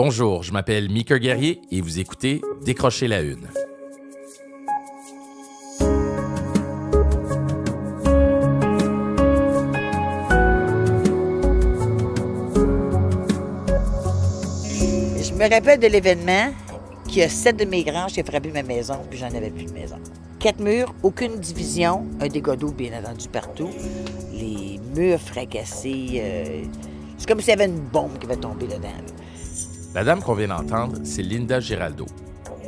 Bonjour, je m'appelle Mika Guerrier et vous écoutez Décrocher la Une. Je me rappelle de l'événement qui a sept de mes grands, j'ai frappé ma maison, puis j'en avais plus de maison. Quatre murs, aucune division, un dégât d'eau bien entendu partout, les murs fracassés. Euh, c'est comme s'il y avait une bombe qui va tomber dedans. La dame qu'on vient d'entendre, c'est Linda Giraldo.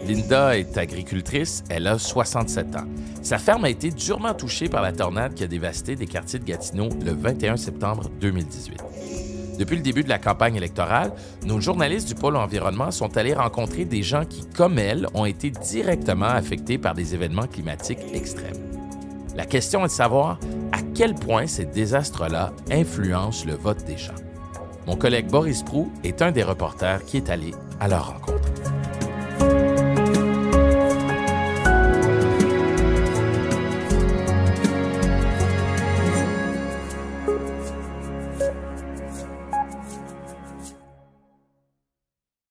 Linda est agricultrice, elle a 67 ans. Sa ferme a été durement touchée par la tornade qui a dévasté des quartiers de Gatineau le 21 septembre 2018. Depuis le début de la campagne électorale, nos journalistes du pôle environnement sont allés rencontrer des gens qui, comme elle, ont été directement affectés par des événements climatiques extrêmes. La question est de savoir à quel point ces désastres-là influencent le vote des gens. Mon collègue Boris Prou est un des reporters qui est allé à leur rencontre.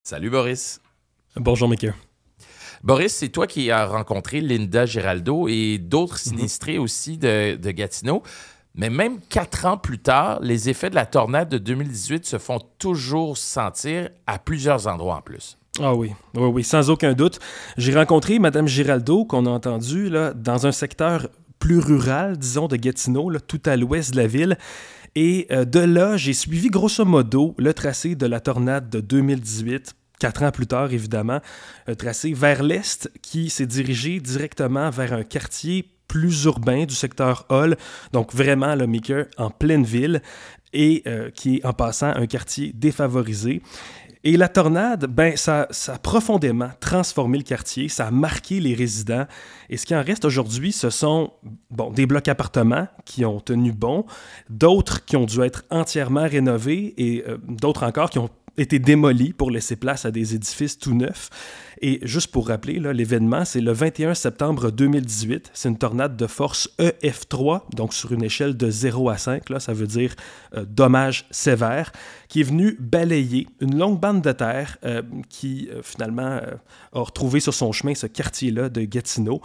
Salut Boris. Bonjour Mickey. Boris, c'est toi qui as rencontré Linda Giraldo et d'autres mhm. sinistrés aussi de, de Gatineau. Mais même quatre ans plus tard, les effets de la tornade de 2018 se font toujours sentir à plusieurs endroits en plus. Ah oui, oui, oui, sans aucun doute. J'ai rencontré Mme Giraldo, qu'on a entendue, dans un secteur plus rural, disons, de Gatineau, tout à l'ouest de la ville. Et euh, de là, j'ai suivi grosso modo le tracé de la tornade de 2018 quatre ans plus tard, évidemment, euh, tracé vers l'est qui s'est dirigé directement vers un quartier plus urbain du secteur Hall, donc vraiment le Meeker en pleine ville et euh, qui est en passant un quartier défavorisé. Et la tornade, ben, ça, a profondément transformé le quartier, ça a marqué les résidents. Et ce qui en reste aujourd'hui, ce sont bon, des blocs appartements qui ont tenu bon, d'autres qui ont dû être entièrement rénovés et euh, d'autres encore qui ont été démoli pour laisser place à des édifices tout neufs. Et juste pour rappeler, l'événement, c'est le 21 septembre 2018. C'est une tornade de force EF3, donc sur une échelle de 0 à 5, là, ça veut dire euh, dommage sévère, qui est venue balayer une longue bande de terre euh, qui euh, finalement a retrouvé sur son chemin ce quartier-là de Gatineau.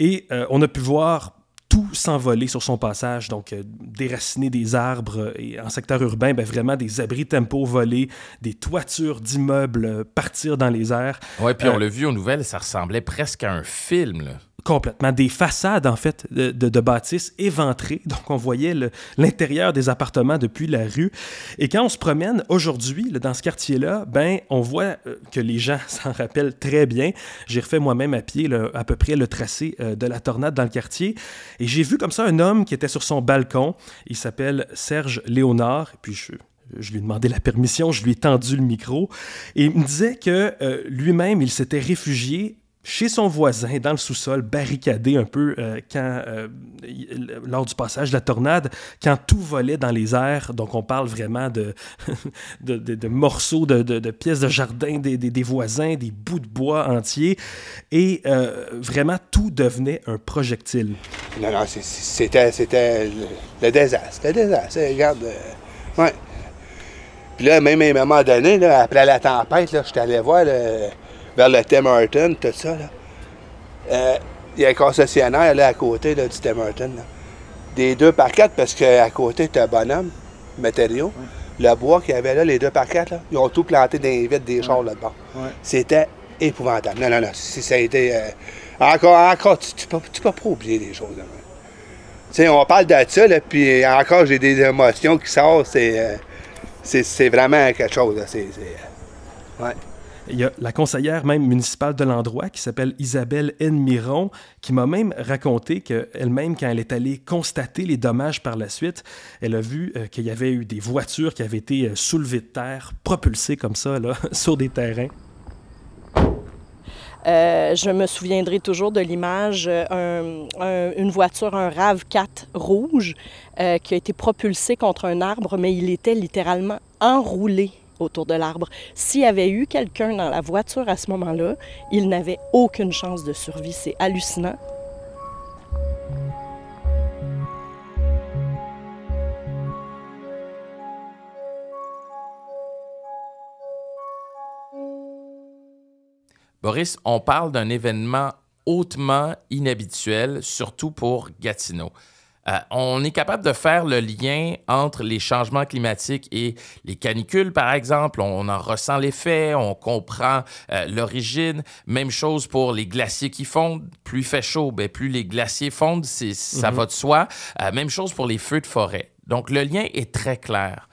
Et on a pu voir tout s'envoler sur son passage, donc euh, déraciner des arbres euh, et en secteur urbain, ben, vraiment des abris tempo volés, des toitures d'immeubles euh, partir dans les airs. Oui, puis on l'a vu aux nouvelles, ça ressemblait presque à un film. Complètement. Des façades, en fait, de, bâtisses éventrées. Donc, on voyait l'intérieur des appartements depuis la rue. Et quand on se promène aujourd'hui dans ce quartier-là, ben, on voit euh, que les gens s'en rappellent très bien. J'ai refait moi-même à pied à peu près le tracé euh, de la tornade dans le quartier. Et j'ai vu comme ça un homme qui était sur son balcon. Il s'appelle Serge Léonard. Et puis, je, lui ai demandé la permission, je lui ai tendu le micro, et il me disait que euh, lui-même, il s'était réfugié chez son voisin, dans le sous-sol, barricadé un peu euh, euh, lors du passage de la tornade, quand tout volait dans les airs. Donc, on parle vraiment de, morceaux, de, pièces de jardin des, voisins, des bouts de bois entiers. Et euh, vraiment, tout devenait un projectile. Non, non, c'était, le, désastre. Le désastre. Regarde. ouais. Puis là, même à un moment donné, là, après la tempête, je suis allé voir vers le Tim tout ça. Là. Euh, il y a un concessionnaire là, à côté là, du Tim Là. Des deux par quatre parce qu'à côté, tu un Bonhomme, matériaux. Le bois qu'il y avait là, les deux par quatre là, ils ont tout planté dans les vitres des chars là-dedans. C'était épouvantable. Non, non, non. Ça a été. Euh, encore, encore, tu, ne peux, pas oublier des choses. là. Hein. Tu on parle de ça, là, puis encore, j'ai des émotions qui sortent. C'est, euh, c'est, vraiment quelque chose. C'est, ouais. Il y a la conseillère même municipale de l'endroit qui s'appelle Isabelle Miron qui m'a même raconté qu'elle-même, quand elle est allée constater les dommages par la suite, elle a vu euh, qu'il y avait eu des voitures qui avaient été euh, soulevées de terre, propulsées comme ça sur des terrains. Euh, je me souviendrai toujours de l'image, une voiture, un RAV4 rouge, qui a été propulsée contre un arbre, mais il était littéralement enroulé autour de l'arbre. S'il y avait eu quelqu'un dans la voiture à ce moment-là, il n'avait aucune chance de survie. C'est hallucinant. Boris, on parle d'un événement hautement inhabituel, surtout pour Gatineau. Euh, on est capable de faire le lien entre les changements climatiques et les canicules, par exemple. On en ressent l'effet, on comprend euh, l'origine. Même chose pour les glaciers qui fondent. Plus il fait chaud, ben plus les glaciers fondent, ça mm-hmm. va de soi. Euh, même chose pour les feux de forêt. Donc le lien est très clair.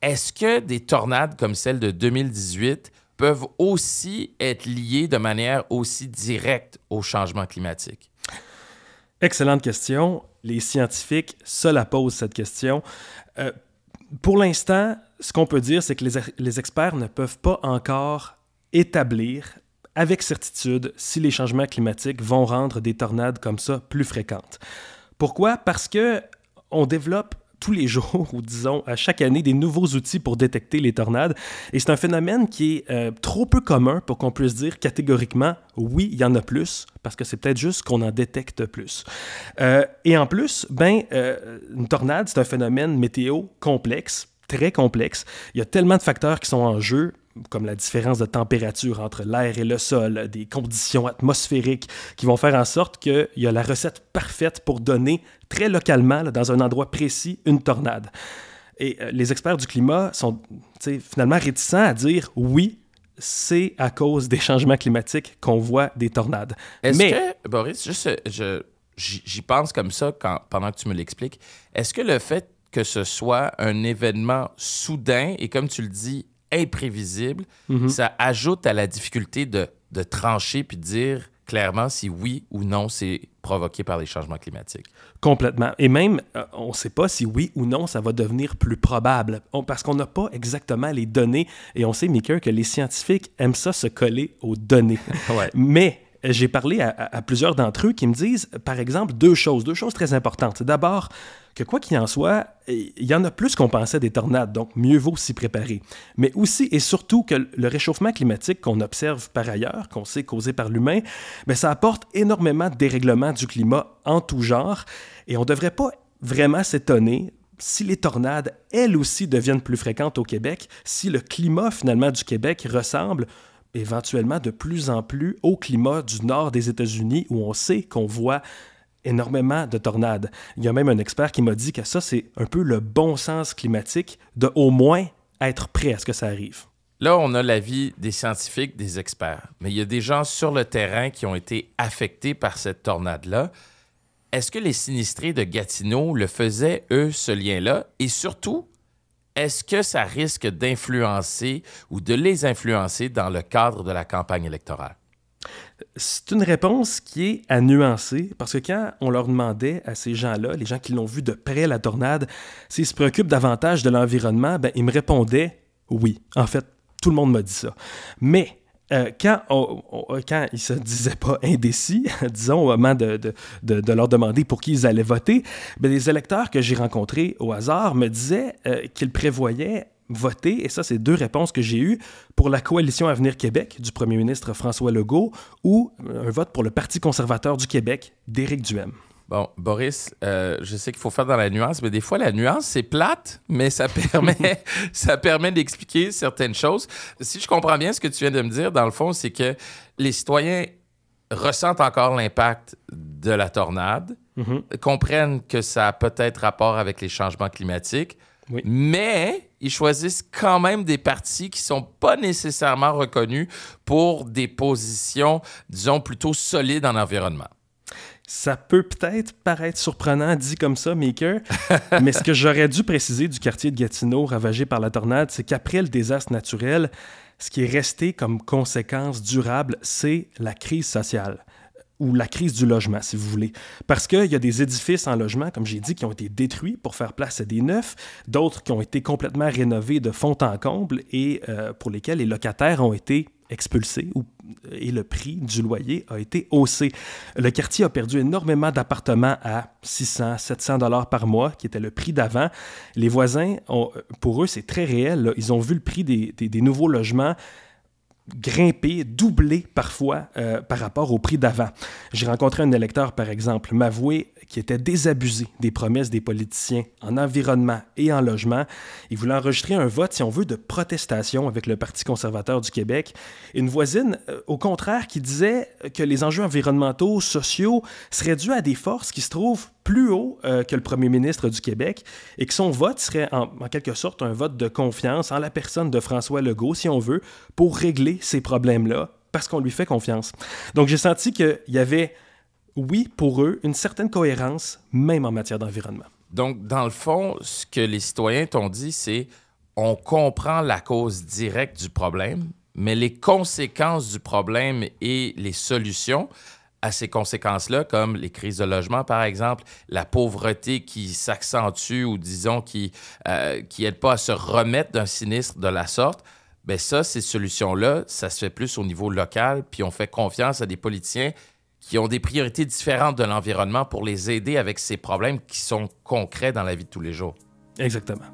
Est-ce que des tornades comme celle de 2018 peuvent aussi être liées de manière aussi directe au changement climatique? Excellente question. Les scientifiques se la posent, cette question. Euh, pour l'instant, ce qu'on peut dire, c'est que les, les experts ne peuvent pas encore établir avec certitude si les changements climatiques vont rendre des tornades comme ça plus fréquentes. Pourquoi? Parce que on développe tous les jours, ou disons à chaque année, des nouveaux outils pour détecter les tornades. Et c'est un phénomène qui est euh, trop peu commun pour qu'on puisse dire catégoriquement, oui, il y en a plus, parce que c'est peut-être juste qu'on en détecte plus. Euh, et en plus, ben, euh, une tornade, c'est un phénomène météo complexe, très complexe. Il y a tellement de facteurs qui sont en jeu comme la différence de température entre l'air et le sol, des conditions atmosphériques qui vont faire en sorte qu'il y a la recette parfaite pour donner très localement, dans un endroit précis, une tornade. Et euh, les experts du climat sont finalement réticents à dire oui, c'est à cause des changements climatiques qu'on voit des tornades. Est-ce Mais... que, Boris, juste, je, j'y pense comme ça quand, pendant que tu me l'expliques, est-ce que le fait que ce soit un événement soudain et comme tu le dis, imprévisible, mhm. ça ajoute à la difficulté de, trancher puis de dire clairement si oui ou non c'est provoqué par les changements climatiques. Complètement. Et même, euh, on ne sait pas si oui ou non ça va devenir plus probable, parce qu'on n'a pas exactement les données. Et on sait, Mika, que les scientifiques aiment ça se coller aux données. Mais euh, j'ai parlé à, plusieurs d'entre eux qui me disent, par exemple, deux choses, deux choses très importantes. D'abord, que quoi qu'il en soit, il y en a plus qu'on pensait des tornades, donc mieux vaut s'y préparer. Mais aussi et surtout que le réchauffement climatique qu'on observe par ailleurs, qu'on sait causé par l'humain, ben, ça apporte énormément de dérèglements du climat en tout genre et on ne devrait pas vraiment s'étonner si les tornades, elles aussi, deviennent plus fréquentes au Québec, si le climat finalement du Québec ressemble éventuellement de plus en plus au climat du nord des États-Unis où on sait qu'on voit énormément de tornades. Il y a même un expert qui m'a dit que ça, c'est un peu le bon sens climatique de au moins être prêt à ce que ça arrive. Là, on a l'avis des scientifiques, des experts, mais il y a des gens sur le terrain qui ont été affectés par cette tornade-là. Est-ce que les sinistrés de Gatineau le faisaient, eux, ce lien-là? Et surtout, est-ce que ça risque d'influencer ou de les influencer dans le cadre de la campagne électorale? C'est une réponse qui est à nuancer parce que quand on leur demandait à ces gens-là, les gens qui l'ont vu de près, la tornade, s'ils se préoccupent davantage de l'environnement, ben, ils me répondaient oui. En fait, tout le monde m'a dit ça. Mais euh, quand, ils ne ils se disaient pas indécis, disons au moment de, leur demander pour qui ils allaient voter, ben, les électeurs que j'ai rencontrés au hasard me disaient euh, qu'ils prévoyaient voter, et ça c'est deux réponses que j'ai eues, pour la coalition Avenir Québec du premier ministre François Legault ou un vote pour le Parti conservateur du Québec d'Éric Duhem. Bon, Boris, euh, je sais qu'il faut faire dans la nuance, mais des fois, la nuance, c'est plate, mais ça permet, ça permet d'expliquer certaines choses. Si je comprends bien ce que tu viens de me dire, dans le fond, c'est que les citoyens ressentent encore l'impact de la tornade, mhm. comprennent que ça a peut-être rapport avec les changements climatiques, mais ils choisissent quand même des partis qui sont pas nécessairement reconnus pour des positions, disons, plutôt solides en environnement. Ça peut peut-être paraître surprenant dit comme ça, Maker, mais ce que j'aurais dû préciser du quartier de Gatineau ravagé par la tornade, c'est qu'après le désastre naturel, ce qui est resté comme conséquence durable, c'est la crise sociale ou la crise du logement, si vous voulez. Parce qu'il y a des édifices en logement, comme j'ai dit, qui ont été détruits pour faire place à des neufs, d'autres qui ont été complètement rénovés de fond en comble et euh, pour lesquels les locataires ont été expulsés euh, et le prix du loyer a été haussé. Le quartier a perdu énormément d'appartements à 600, 700 dollars par mois, qui était le prix d'avant. Les voisins, ont, euh, pour eux, c'est très réel. Ils ont vu le prix des nouveaux logements grimper, doubler parfois euh, par rapport au prix d'avant. J'ai rencontré un électeur, par exemple, m'avouer qui était désabusé des promesses des politiciens en environnement et en logement. Il voulait enregistrer un vote, si on veut, de protestation avec le Parti conservateur du Québec. Une voisine, euh, au contraire, qui disait que les enjeux environnementaux, sociaux, seraient dus à des forces qui se trouvent plus haut euh, que le premier ministre du Québec et que son vote serait en, quelque sorte un vote de confiance en la personne de François Legault, si on veut, pour régler ces problèmes-là, parce qu'on lui fait confiance. Donc j'ai senti qu'il y avait, oui, pour eux, une certaine cohérence, même en matière d'environnement. Donc, dans le fond, ce que les citoyens t'ont dit, c'est on comprend la cause directe du problème, mais les conséquences du problème et les solutions, à ces conséquences-là, comme les crises de logement, par exemple, la pauvreté qui s'accentue ou disons qui n'aide euh, pas à se remettre d'un sinistre de la sorte. Bien ça, ces solutions-là, ça se fait plus au niveau local, puis on fait confiance à des politiciens qui ont des priorités différentes de l'environnement pour les aider avec ces problèmes qui sont concrets dans la vie de tous les jours. Exactement.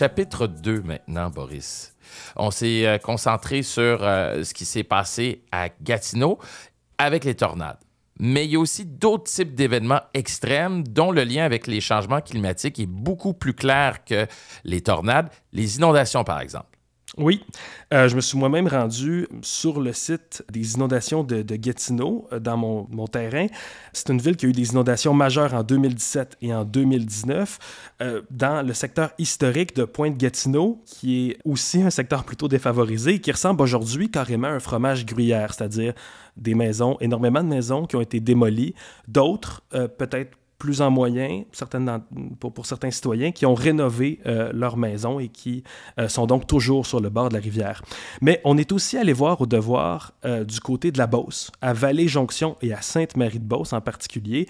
chapitre 2 maintenant, Boris. On s'est euh, concentré sur euh, ce qui s'est passé à Gatineau avec les tornades. Mais il y a aussi d'autres types d'événements extrêmes dont le lien avec les changements climatiques est beaucoup plus clair que les tornades, les inondations par exemple. Oui, euh, je me suis moi-même rendu sur le site des inondations de, de Gatineau, euh, dans mon, terrain. C'est une ville qui a eu des inondations majeures en 2017 et en 2019, euh, dans le secteur historique de Pointe-Gatineau, qui est aussi un secteur plutôt défavorisé et qui ressemble aujourd'hui carrément à un fromage gruyère, c'est-à-dire des maisons, énormément de maisons qui ont été démolies, d'autres peut-être plus en moyen, pour, certains citoyens, qui ont rénové euh, leur maison et qui euh, sont donc toujours sur le bord de la rivière. Mais on est aussi allé voir au devoir euh, du côté de la Beauce, à Vallée-Jonction et à Sainte-Marie-de-Beauce en particulier,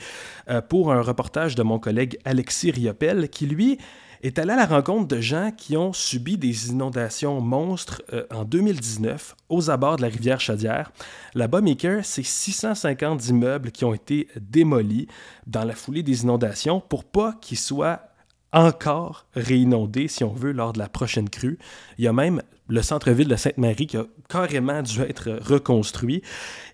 pour un reportage de mon collègue Alexis Riopel, qui lui est allé à la rencontre de gens qui ont subi des inondations monstres euh, en 2019 aux abords de la rivière Chaudière. Là-bas, Maker, c'est 650 immeubles qui ont été démolis dans la foulée des inondations pour pas qu'ils soient encore réinondés, si on veut, lors de la prochaine crue. Il y a même le centre-ville de Sainte-Marie qui a carrément dû être reconstruit.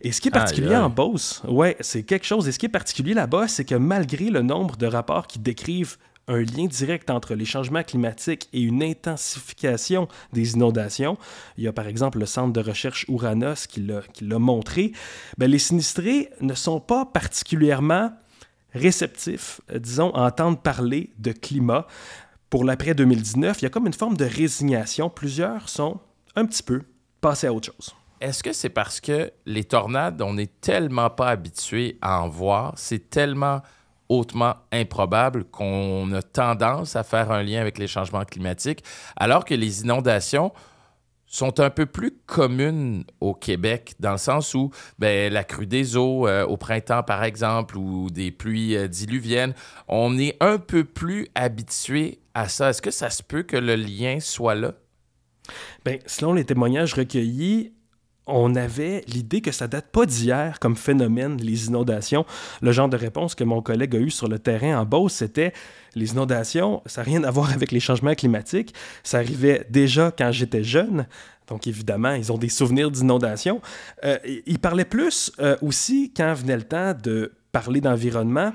Et ce qui est particulier en Beauce, ouais, c'est quelque chose. Et ce qui est particulier là-bas, c'est que malgré le nombre de rapports qui décrivent un lien direct entre les changements climatiques et une intensification des inondations. Il y a par exemple le centre de recherche Ouranos qui l'a montré. Ben, les sinistrés ne sont pas particulièrement réceptifs, euh, disons, à entendre parler de climat. Pour l'après 2019, il y a comme une forme de résignation. Plusieurs sont un petit peu passés à autre chose. Est-ce que c'est parce que les tornades, on n'est tellement pas habitué à en voir, c'est tellement hautement improbable qu'on a tendance à faire un lien avec les changements climatiques, alors que les inondations sont un peu plus communes au Québec, dans le sens où ben, la crue des eaux euh, au printemps, par exemple, ou des pluies euh, diluviennes, on est un peu plus habitué à ça. Est-ce que ça se peut que le lien soit là? Bien, selon les témoignages recueillis, on avait l'idée que ça date pas d'hier comme phénomène, les inondations. Le genre de réponse que mon collègue a eu sur le terrain en Beauce, c'était les inondations, ça n'a rien à voir avec les changements climatiques. Ça arrivait déjà quand j'étais jeune. Donc, évidemment, ils ont des souvenirs d'inondations. Il euh, ils parlaient plus euh, aussi quand venait le temps de parler d'environnement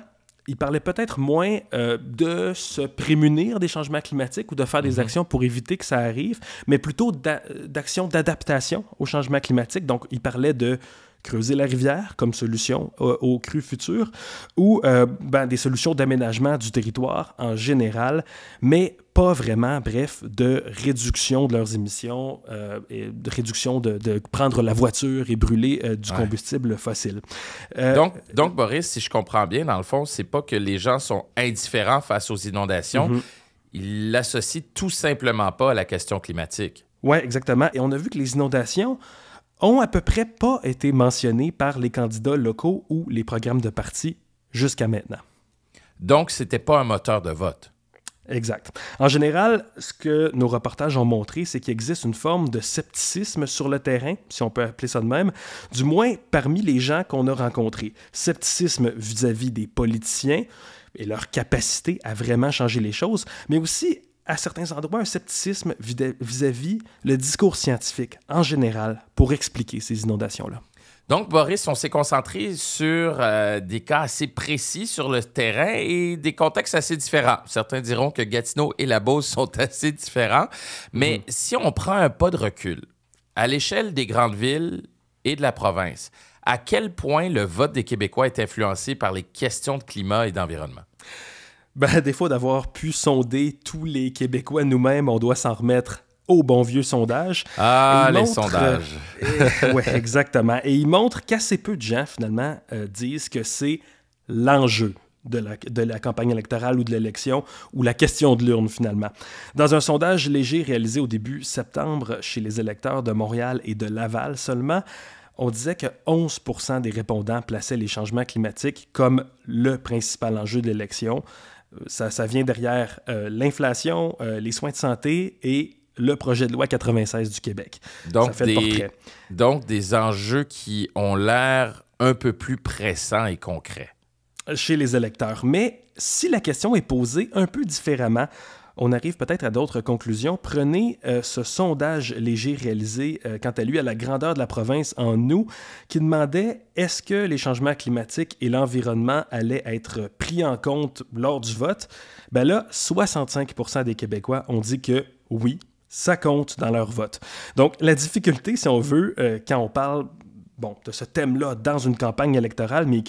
il parlait peut-être moins euh, de se prémunir des changements climatiques ou de faire des mhm. actions pour éviter que ça arrive, mais plutôt euh, d'actions d'adaptation au changement climatique. Donc, il parlait de creuser la rivière comme solution aux crues futures, ou euh, ben, des solutions d'aménagement du territoire en général, mais pas vraiment, bref, de réduction de leurs émissions, euh, et de réduction de, prendre la voiture et brûler euh, du combustible fossile. donc, donc, Boris, si je comprends bien, dans le fond, c'est pas que les gens sont indifférents face aux inondations, mhm. ils l'associent tout simplement pas à la question climatique. Oui, exactement. Et on a vu que les inondations, ont à peu près pas été mentionnés par les candidats locaux ou les programmes de parti jusqu'à maintenant. Donc, c'était pas un moteur de vote. Exact. En général, ce que nos reportages ont montré, c'est qu'il existe une forme de scepticisme sur le terrain, si on peut appeler ça de même, du moins parmi les gens qu'on a rencontrés. Scepticisme vis à -vis des politiciens et leur capacité à vraiment changer les choses, mais aussi à certains endroits un scepticisme vis-à-vis le discours scientifique en général pour expliquer ces inondations-là. Donc, Boris, on s'est concentré sur euh, des cas assez précis sur le terrain et des contextes assez différents. Certains diront que Gatineau et la Beauce sont assez différents, mais mm-hmm. si on prend un pas de recul, à l'échelle des grandes villes et de la province, à quel point le vote des Québécois est influencé par les questions de climat et d'environnement? ben, des défaut d'avoir pu sonder tous les Québécois nous-mêmes, on doit s'en remettre au bon vieux sondage. Ah, les euh, sondages. exactement. Et il montre qu'assez peu de gens, finalement, euh, disent que c'est l'enjeu de la, de la, campagne électorale ou de l'élection ou la question de l'urne finalement. Dans un sondage léger réalisé au début septembre chez les électeurs de Montréal et de Laval seulement, on disait que 11 des répondants plaçaient les changements climatiques comme le principal enjeu de l'élection. Euh, ça, vient derrière euh, l'inflation, euh, les soins de santé et le projet de loi 96 du Québec. Donc, ça fait donc des enjeux qui ont l'air un peu plus pressants et concrets. Chez les électeurs. Mais si la question est posée un peu différemment, on arrive peut-être à d'autres conclusions. Prenez euh, ce sondage léger réalisé euh, quant à lui à la grandeur de la province en nous, qui demandait est-ce que les changements climatiques et l'environnement allaient être pris en compte lors du vote. Ben là, 65% des Québécois ont dit que oui, ça compte dans leur vote. Donc la difficulté, si on veut, euh, quand on parle bon, de ce thème-là dans une campagne électorale, mais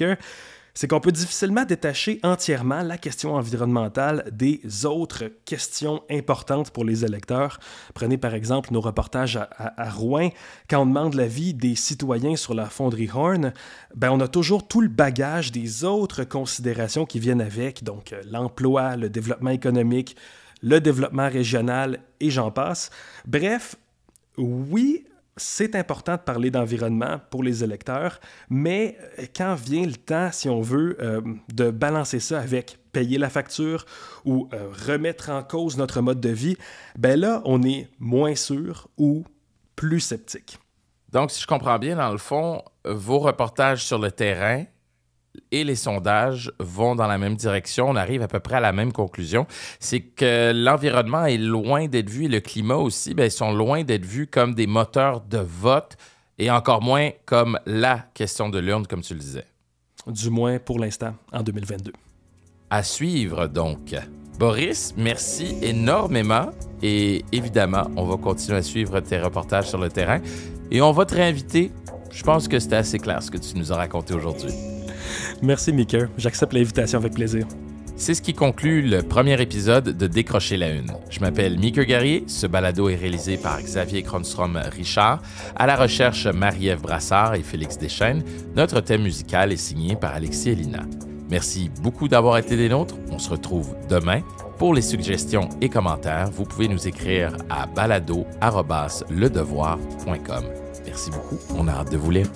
c'est qu'on peut difficilement détacher entièrement la question environnementale des autres questions importantes pour les électeurs. Prenez par exemple nos reportages à, Rouen. Quand on demande l'avis des citoyens sur la fonderie Horn, ben on a toujours tout le bagage des autres considérations qui viennent avec, donc euh, l'emploi, le développement économique, le développement régional et j'en passe. Bref, oui, c'est important de parler d'environnement pour les électeurs, mais euh, quand vient le temps, si on veut, euh, de balancer ça avec payer la facture ou euh, remettre en cause notre mode de vie, ben là, on est moins sûr ou plus sceptique. Donc, si je comprends bien, dans le fond, vos reportages sur le terrain, et les sondages vont dans la même direction. On arrive à peu près à la même conclusion. C'est que l'environnement est loin d'être vu et le climat aussi, bien, ils sont loin d'être vus comme des moteurs de vote et encore moins comme la question de l'urne, comme tu le disais. Du moins pour l'instant, en 2022. À suivre donc. Boris, merci énormément. Et évidemment, on va continuer à suivre tes reportages sur le terrain. Et on va te réinviter. Je pense que c'était assez clair ce que tu nous as raconté aujourd'hui. Merci, Mika. J'accepte l'invitation avec plaisir. C'est ce qui conclut le premier épisode de Décrocher la Une. Je m'appelle Mika Guerrier. Ce balado est réalisé par Xavier Kronstrom Richard. À la recherche, Marie-Ève Brassard et Félix Deschênes. Notre thème musical est signé par Alexis Elina. Merci beaucoup d'avoir été des nôtres. On se retrouve demain. Pour les suggestions et commentaires, vous pouvez nous écrire à balado.ledevoir.com. Merci beaucoup. On a hâte de vous lire.